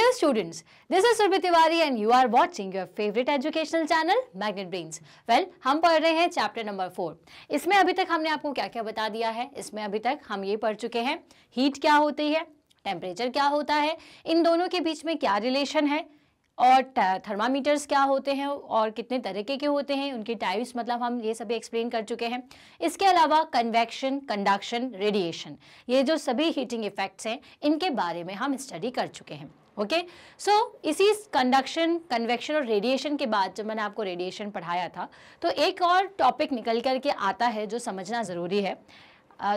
Hello students, this is Surbhi Tiwari and you are watching your favorite educational channel Magnet Brains. Well, हम पढ़ रहे हैं chapter number four इसमें अभी तक हमने आपको क्या क्या बता दिया है इसमें अभी तक हम ये पढ़ चुके हैं हीट क्या होती है टेम्परेचर क्या होता है इन दोनों के बीच में क्या रिलेशन है और थर्मामीटर्स क्या होते हैं और कितने तरीके के होते हैं उनके टाइप्स मतलब हम ये सभी एक्सप्लेन कर चुके हैं इसके अलावा कन्वेक्शन कंडक्शन रेडिएशन ये जो सभी हीटिंग इफेक्ट्स हैं इनके बारे में हम स्टडी कर चुके हैं ओके सो इसी कंडक्शन कन्वेक्शन और रेडिएशन के बाद जब मैंने आपको रेडिएशन पढ़ाया था तो एक और टॉपिक निकल कर के आता है जो समझना ज़रूरी है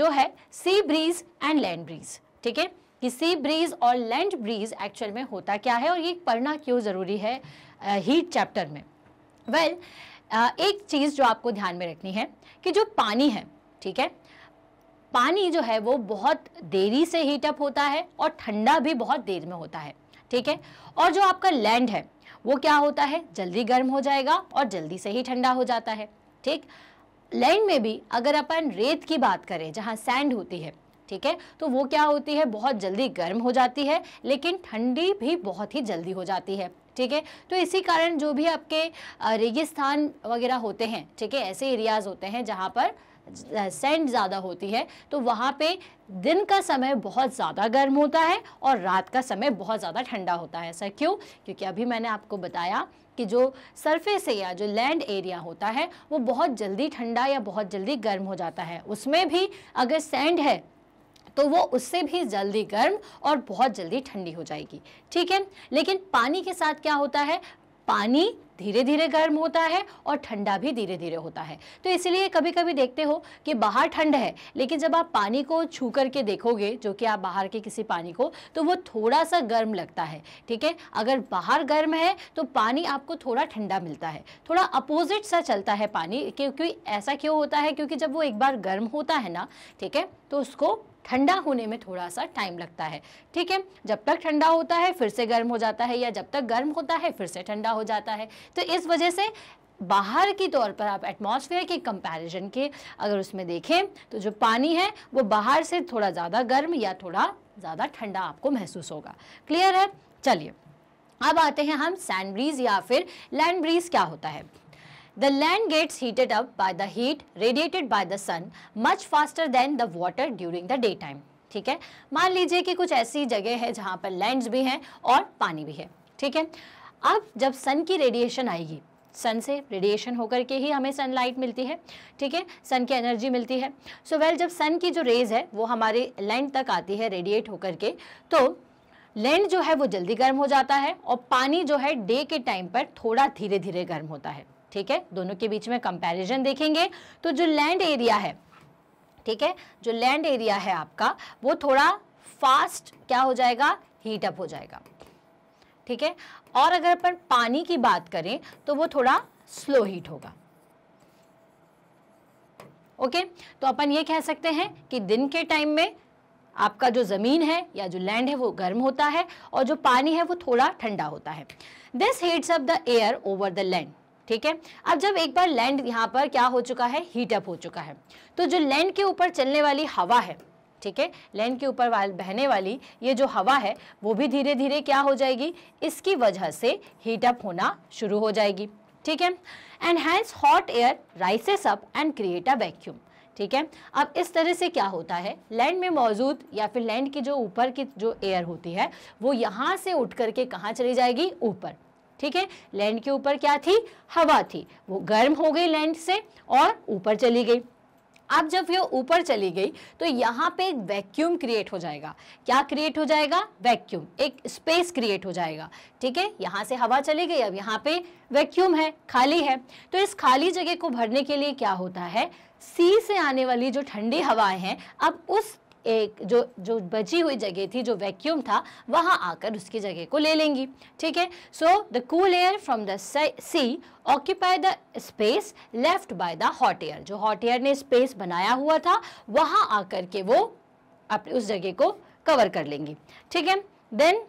जो है sea breeze and land breeze ठीक है कि सी ब्रीज और लैंड ब्रीज एक्चुअल में होता क्या है और ये पढ़ना क्यों ज़रूरी है हीट चैप्टर में वेल well, एक चीज़ जो आपको ध्यान में रखनी है कि जो पानी है ठीक है पानी जो है वो बहुत देरी से हीटअप होता है और ठंडा भी बहुत देर में होता है ठीक है और जो आपका लैंड है वो क्या होता है जल्दी गर्म हो जाएगा और जल्दी से ही ठंडा हो जाता है ठीक लैंड में भी अगर अपन रेत की बात करें जहाँ सैंड होती है ठीक है तो वो क्या होती है बहुत जल्दी गर्म हो जाती है लेकिन ठंडी भी बहुत ही जल्दी हो जाती है ठीक है तो इसी कारण जो भी आपके रेगिस्तान वगैरह होते हैं ठीक है ऐसे एरियाज़ होते हैं जहाँ पर सेंड ज़्यादा होती है तो वहाँ पे दिन का समय बहुत ज़्यादा गर्म होता है और रात का समय बहुत ज़्यादा ठंडा होता है ऐसा क्यों क्योंकि अभी मैंने आपको बताया कि जो सरफेस एरिया जो लैंड एरिया होता है वो बहुत जल्दी ठंडा या बहुत जल्दी गर्म हो जाता है उसमें भी अगर सेंड है तो वो उससे भी जल्दी गर्म और बहुत जल्दी ठंडी हो जाएगी ठीक है लेकिन पानी के साथ क्या होता है पानी धीरे धीरे गर्म होता है और ठंडा भी धीरे धीरे होता है तो इसलिए कभी कभी देखते हो कि बाहर ठंड है लेकिन जब आप पानी को छू करके देखोगे जो कि आप बाहर के किसी पानी को तो वो थोड़ा सा गर्म लगता है ठीक है अगर बाहर गर्म है तो पानी आपको थोड़ा ठंडा मिलता है थोड़ा अपोजिट सा चलता है पानी क्योंकि ऐसा क्यों होता है क्योंकि जब वो एक बार गर्म होता है ना ठीक है तो उसको ठंडा होने में थोड़ा सा टाइम लगता है ठीक है जब तक ठंडा होता है फिर से गर्म हो जाता है या जब तक गर्म होता है फिर से ठंडा हो जाता है तो इस वजह से बाहर की तौर पर आप एटमॉस्फेयर के कंपैरिजन के अगर उसमें देखें तो जो पानी है वो बाहर से थोड़ा ज़्यादा गर्म या थोड़ा ज़्यादा ठंडा आपको महसूस होगा क्लियर है चलिए अब आते हैं हम सैंड ब्रीज या फिर लैंड ब्रीज क्या होता है The land gets heated up by the heat radiated by the sun much faster than the water during the daytime. ठीक है मान लीजिए कि कुछ ऐसी जगह है जहाँ पर लैंड्स भी हैं और पानी भी है ठीक है अब जब सन की रेडिएशन आएगी सन से रेडिएशन होकर के ही हमें सनलाइट मिलती है ठीक है सन की एनर्जी मिलती है सो so वेल well, जब सन की जो रेज है वो हमारे लैंड तक आती है रेडिएट होकर के तो लैंड जो है वो जल्दी गर्म हो जाता है और पानी जो है डे के टाइम पर थोड़ा धीरे धीरे गर्म होता है ठीक है दोनों के बीच में कंपैरिजन देखेंगे तो जो लैंड एरिया है ठीक है जो लैंड एरिया है आपका वो थोड़ा फास्ट क्या हो जाएगा हीट अप हो जाएगा ठीक है और अगर अपन पानी की बात करें तो वो थोड़ा स्लो हीट होगा ओके तो अपन ये कह सकते हैं कि दिन के टाइम में आपका जो ज़मीन है या जो लैंड है वो गर्म होता है और जो पानी है वो थोड़ा ठंडा होता है this heats up the air over the land ठीक है अब जब एक बार लैंड यहाँ पर क्या हो चुका है हीटअप हो चुका है तो जो लैंड के ऊपर चलने वाली हवा है ठीक है लैंड के ऊपर बहने वाली ये जो हवा है वो भी धीरे धीरे क्या हो जाएगी इसकी वजह से हीटअप होना शुरू हो जाएगी ठीक है and hence hot air rises up and create a vacuum ठीक है अब इस तरह से क्या होता है लैंड में मौजूद या फिर लैंड की जो ऊपर की जो एयर होती है वो यहाँ से उठ करके कहाँ चली जाएगी ऊपर ठीक है लैंड के ऊपर क्या थी हवा थी वो गर्म हो गई लैंड से और ऊपर चली गई अब जब ये ऊपर चली गई तो यहाँ पे एक वैक्यूम क्रिएट हो जाएगा क्या क्रिएट हो जाएगा वैक्यूम एक स्पेस क्रिएट हो जाएगा ठीक है यहाँ से हवा चली गई अब यहाँ पे वैक्यूम है खाली है तो इस खाली जगह को भरने के लिए क्या होता है सी से आने वाली जो ठंडी हवाएं हैं अब उस एक जो जो बची हुई जगह थी जो वैक्यूम था वहाँ आकर उसकी जगह को ले लेंगी ठीक है so the cool air from the sea occupy the space left by the hot air जो हॉट एयर ने स्पेस बनाया हुआ था वहाँ आकर के वो अपने उस जगह को कवर कर लेंगी ठीक है then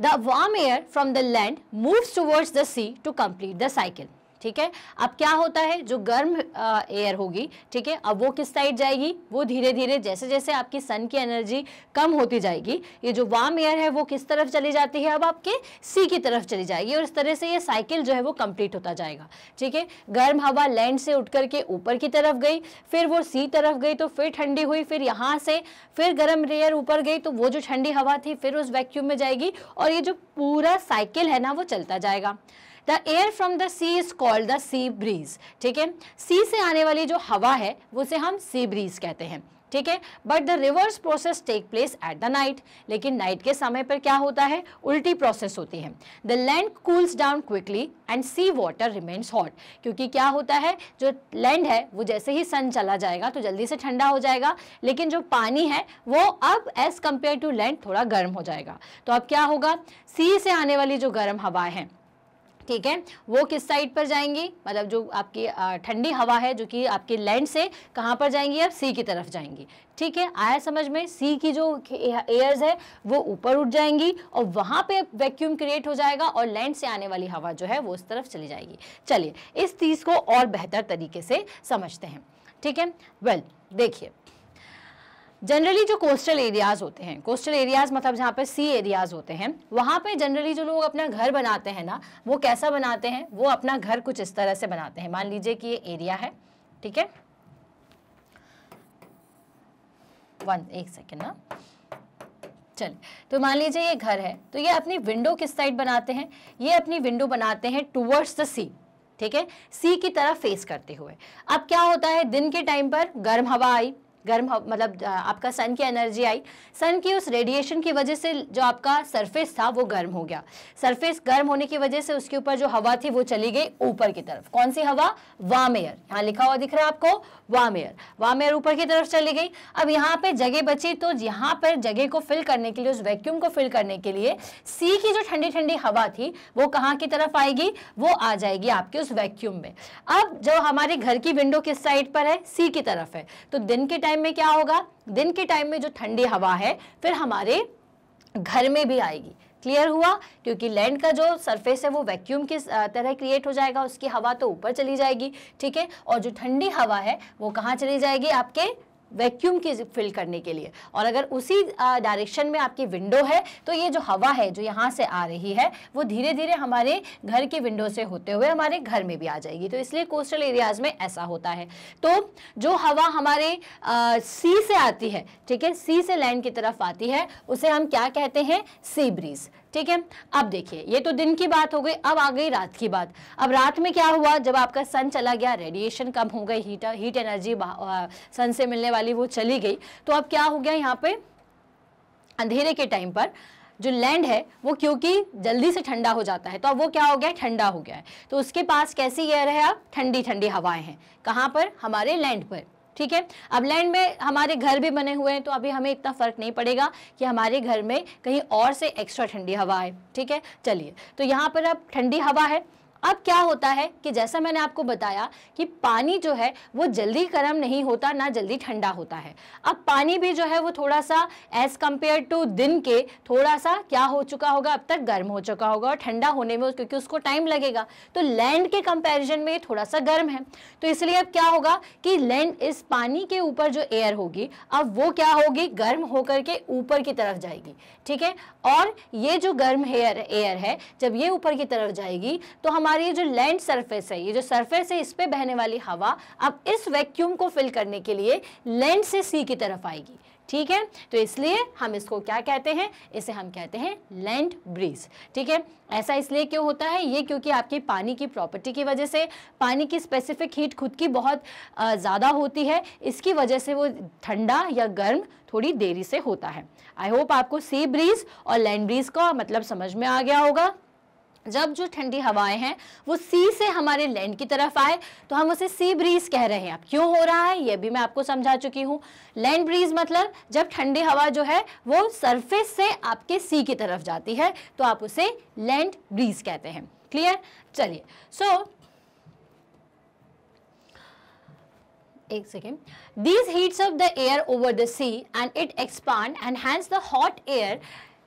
the warm air from the land moves towards the sea to complete the cycle ठीक है अब क्या होता है जो गर्म एयर होगी ठीक है अब वो किस साइड जाएगी वो धीरे धीरे जैसे जैसे आपकी सन की एनर्जी कम होती जाएगी ये जो वार्म एयर है वो किस तरफ चली जाती है अब आपके सी की तरफ चली जाएगी और इस तरह से ये साइकिल जो है वो कंप्लीट होता जाएगा ठीक है गर्म हवा लैंड से उठ करके ऊपर की तरफ गई फिर वो सी तरफ गई तो फिर ठंडी हुई फिर यहाँ से फिर गर्म एयर ऊपर गई तो वो जो ठंडी हवा थी फिर उस वैक्यूम में जाएगी और ये जो पूरा साइकिल है ना वो चलता जाएगा the air from the sea is called the sea breeze ठीक है सी से आने वाली जो हवा है उसे हम सी ब्रीज कहते हैं ठीक है but the reverse process take place at the night लेकिन नाइट के समय पर क्या होता है उल्टी प्रोसेस होती है the land cools down quickly and sea water remains hot क्योंकि क्या होता है जो लैंड है वो जैसे ही सन चला जाएगा तो जल्दी से ठंडा हो जाएगा लेकिन जो पानी है वो अब एज़ कंपेयर टू लैंड थोड़ा गर्म हो जाएगा तो अब क्या होगा सी से आने वाली जो गर्म हवा है ठीक है वो किस साइड पर जाएंगी मतलब जो आपकी ठंडी हवा है जो कि आपकी लैंड से कहाँ पर जाएंगी आप सी की तरफ जाएंगी ठीक है आया समझ में सी की जो एयर्स है वो ऊपर उठ जाएंगी और वहाँ पे वैक्यूम क्रिएट हो जाएगा और लैंड से आने वाली हवा जो है वो उस तरफ चली जाएगी चलिए इस चीज़ को और बेहतर तरीके से समझते हैं ठीक है वेल well, देखिए जनरली जो कोस्टल एरियाज़ होते हैं कोस्टल एरियाज़ मतलब जहाँ पे सी एरियाज़ होते हैं वहाँ पे जनरली जो लोग अपना घर बनाते हैं ना वो कैसा बनाते हैं वो अपना घर कुछ इस तरह से बनाते हैं मान लीजिए कि ये एरिया है ठीक है वन एक सेकेंड ना चल तो मान लीजिए ये घर है तो ये अपनी विंडो किस साइड बनाते हैं ये अपनी विंडो बनाते हैं टूवर्ड्स द सी ठीक है सी की तरफ फेस करते हुए अब क्या होता है दिन के टाइम पर गर्म हवा आई गर्म मतलब आपका सन की एनर्जी आई सन की उस रेडिएशन की वजह से जो आपका सरफेस था वो गर्म हो गया सरफेस गर्म होने की वजह से उसके ऊपर जो हवा थी वो चली गई ऊपर की तरफ कौन सी हवा वाम एयर यहाँ लिखा हुआ दिख रहा है आपको वाम एयर वाम एयर ऊपर की तरफ चली गई अब यहाँ पे जगह बची तो यहाँ पर जगह को फिल करने के लिए उस वैक्यूम को फिल करने के लिए सी की जो ठंडी ठंडी हवा थी वो कहाँ की तरफ आएगी वो आ जाएगी आपके उस वैक्यूम में अब जो हमारे घर की विंडो किस साइड पर है सी की तरफ है तो दिन के टाइम टाइम में क्या होगा दिन के टाइम में जो ठंडी हवा है फिर हमारे घर में भी आएगी क्लियर हुआ क्योंकि लैंड का जो सरफेस है वो वैक्यूम की तरह क्रिएट हो जाएगा उसकी हवा तो ऊपर चली जाएगी ठीक है और जो ठंडी हवा है वो कहाँ चली जाएगी आपके वैक्यूम की फिल करने के लिए और अगर उसी डायरेक्शन में आपकी विंडो है तो ये जो हवा है जो यहाँ से आ रही है वो धीरे धीरे हमारे घर की विंडो से होते हुए हमारे घर में भी आ जाएगी तो इसलिए कोस्टल एरियाज में ऐसा होता है तो जो हवा हमारे आ, सी से आती है ठीक है सी से लैंड की तरफ आती है उसे हम क्या कहते हैं सी ब्रीज ठीक है अब देखिए ये तो दिन की बात हो गई अब आ गई रात की बात अब रात में क्या हुआ जब आपका सन चला गया रेडिएशन कम हो गई हीट हीट एनर्जी सन से मिलने वाली वो चली गई तो अब क्या हो गया यहाँ पे अंधेरे के टाइम पर जो लैंड है वो क्योंकि जल्दी से ठंडा हो जाता है तो अब वो क्या हो गया ठंडा हो गया है तो उसके पास कैसी एयर है अब ठंडी ठंडी हवाएं हैं कहाँ पर हमारे लैंड पर ठीक है अब लैंड में हमारे घर भी बने हुए हैं तो अभी हमें इतना फ़र्क नहीं पड़ेगा कि हमारे घर में कहीं और से एक्स्ट्रा ठंडी हवा आए ठीक है चलिए तो यहाँ पर अब ठंडी हवा है अब क्या होता है कि जैसा मैंने आपको बताया कि पानी जो है वो जल्दी गर्म नहीं होता ना जल्दी ठंडा होता है अब पानी भी जो है वो थोड़ा सा एज कम्पेयर टू दिन के थोड़ा सा क्या हो चुका होगा अब तक गर्म हो चुका होगा और ठंडा होने में क्योंकि उसको टाइम लगेगा तो लैंड के कंपेरिजन में ये थोड़ा सा गर्म है तो इसलिए अब क्या होगा कि लैंड इस पानी के ऊपर जो एयर होगी अब वो क्या होगी गर्म होकर के ऊपर की तरफ जाएगी ठीक है और ये जो गर्म एयर है जब ये ऊपर की तरफ जाएगी तो हमारे और ये जो लैंड सरफेस है ये जो सरफेस है इस पे बहने वाली हवा अब इस वैक्यूम को फिल करने के लिए लैंड से सी की तरफ आएगी ठीक है तो इसलिए हम इसको क्या कहते हैं इसे हम कहते हैं लैंड ब्रीज ठीक है ऐसा इसलिए क्यों होता है ये क्योंकि आपकी पानी की प्रॉपर्टी की वजह से पानी की स्पेसिफिक हीट खुद की बहुत ज़्यादा होती है इसकी वजह से वो ठंडा या गर्म थोड़ी देरी से होता है आई होप आपको सी ब्रीज और लैंड ब्रीज का मतलब समझ में आ गया होगा जब जो ठंडी हवाएं हैं वो सी से हमारे लैंड की तरफ आए तो हम उसे सी ब्रीज कह रहे हैं अब क्यों हो रहा है ये भी मैं आपको समझा चुकी हूँ लैंड ब्रीज मतलब जब ठंडी हवा जो है वो सरफेस से आपके सी की तरफ जाती है तो आप उसे लैंड ब्रीज कहते हैं क्लियर चलिए सो so, एक second these heats off the air over the sea and it expand and hence the hot air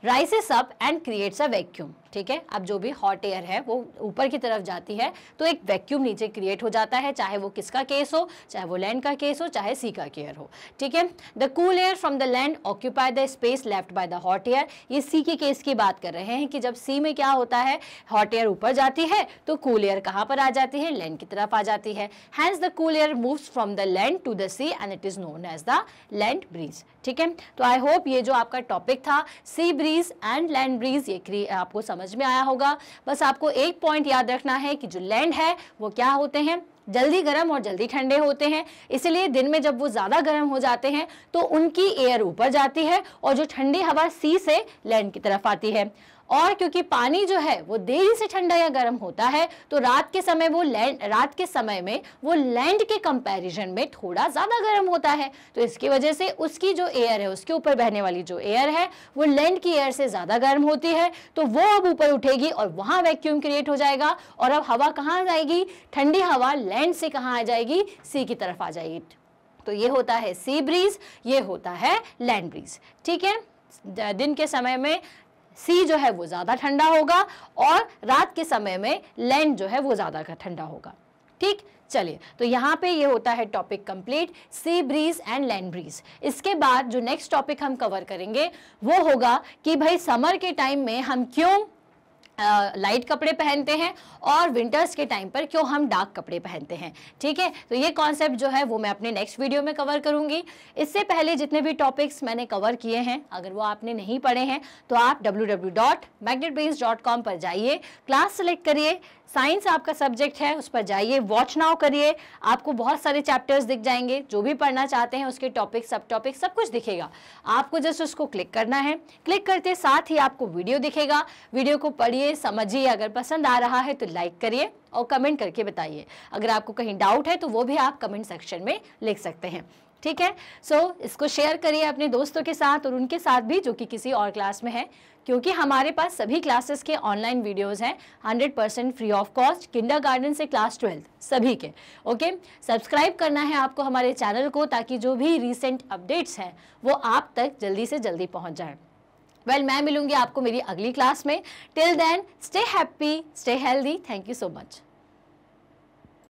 rises up and creates a vacuum ठीक है अब जो भी हॉट एयर है वो ऊपर की तरफ जाती है तो एक वैक्यूम नीचे क्रिएट हो जाता है चाहे वो किसका केस हो चाहे वो लैंड का केस हो चाहे सी का केयर हो ठीक है the cool air from the land occupy the space left by the hot air ये सी के केस की बात कर रहे हैं कि जब सी में क्या होता है हॉट एयर ऊपर जाती है तो कूल एयर कहाँ पर आ जाती है लैंड की तरफ आ जाती है hence the cool air moves from the land to the sea and it is known as the land breeze ठीक है तो आई होप ये जो आपका टॉपिक था sea breeze breeze and land breeze ये आपको समझ में आया होगा बस आपको एक पॉइंट याद रखना है कि जो लैंड है वो क्या होते हैं जल्दी गर्म और जल्दी ठंडे होते हैं इसलिए दिन में जब वो ज़्यादा गर्म हो जाते हैं तो उनकी एयर ऊपर जाती है और जो ठंडी हवा सी से लैंड की तरफ आती है और क्योंकि पानी जो है वो देरी से ठंडा या गर्म होता है तो रात के समय वो लैंड रात के समय में वो लैंड के कंपैरिजन में थोड़ा ज़्यादा गर्म होता है तो इसकी वजह से उसकी जो एयर है उसके ऊपर बहने वाली जो एयर है वो लैंड की एयर से ज़्यादा गर्म होती है तो वो अब ऊपर उठेगी और वहां वैक्यूम क्रिएट हो जाएगा और अब हवा कहाँ जाएगी ठंडी हवा लैंड से कहाँ आ जाएगी सी की तरफ आ जाएगी तो ये होता है सी ब्रीज ये होता है लैंड ब्रीज ठीक है दिन के समय में सी जो है वो ज़्यादा ठंडा होगा और रात के समय में लैंड जो है वो ज़्यादा ठंडा होगा ठीक चलिए तो यहाँ पे ये होता है topic complete sea breeze and land breeze इसके बाद जो नेक्स्ट टॉपिक हम कवर करेंगे वो होगा कि भाई समर के टाइम में हम क्यों लाइट कपड़े पहनते हैं और विंटर्स के टाइम पर क्यों हम डार्क कपड़े पहनते हैं ठीक है तो ये कॉन्सेप्ट जो है वो मैं अपने नेक्स्ट वीडियो में कवर करूंगी इससे पहले जितने भी टॉपिक्स मैंने कवर किए हैं अगर वो आपने नहीं पढ़े हैं तो आप डब्ल्यू पर जाइए क्लास सेलेक्ट करिए साइंस आपका सब्जेक्ट है उस पर जाइए वॉच नाउ करिए आपको बहुत सारे चैप्टर्स दिख जाएंगे जो भी पढ़ना चाहते हैं उसके टॉपिक सब टॉपिक सब कुछ दिखेगा आपको जस्ट उसको क्लिक करना है क्लिक करते साथ ही आपको वीडियो दिखेगा वीडियो को पढ़िए समझिए अगर पसंद आ रहा है तो लाइक करिए और कमेंट करके बताइए अगर आपको कहीं डाउट है तो वो भी आप कमेंट सेक्शन में लिख सकते हैं ठीक है सो so, इसको शेयर करिए अपने दोस्तों के साथ और उनके साथ भी जो कि किसी और क्लास में है क्योंकि हमारे पास सभी क्लासेस के ऑनलाइन वीडियोस हैं 100 percent free of cost kindergarten से क्लास ट्वेल्थ सभी के ओके सब्सक्राइब करना है आपको हमारे चैनल को ताकि जो भी रिसेंट अपडेट्स हैं वो आप तक जल्दी से जल्दी पहुंच जाए वेल well, मैं मिलूंगी आपको मेरी अगली क्लास में till then stay happy stay healthy thank you so much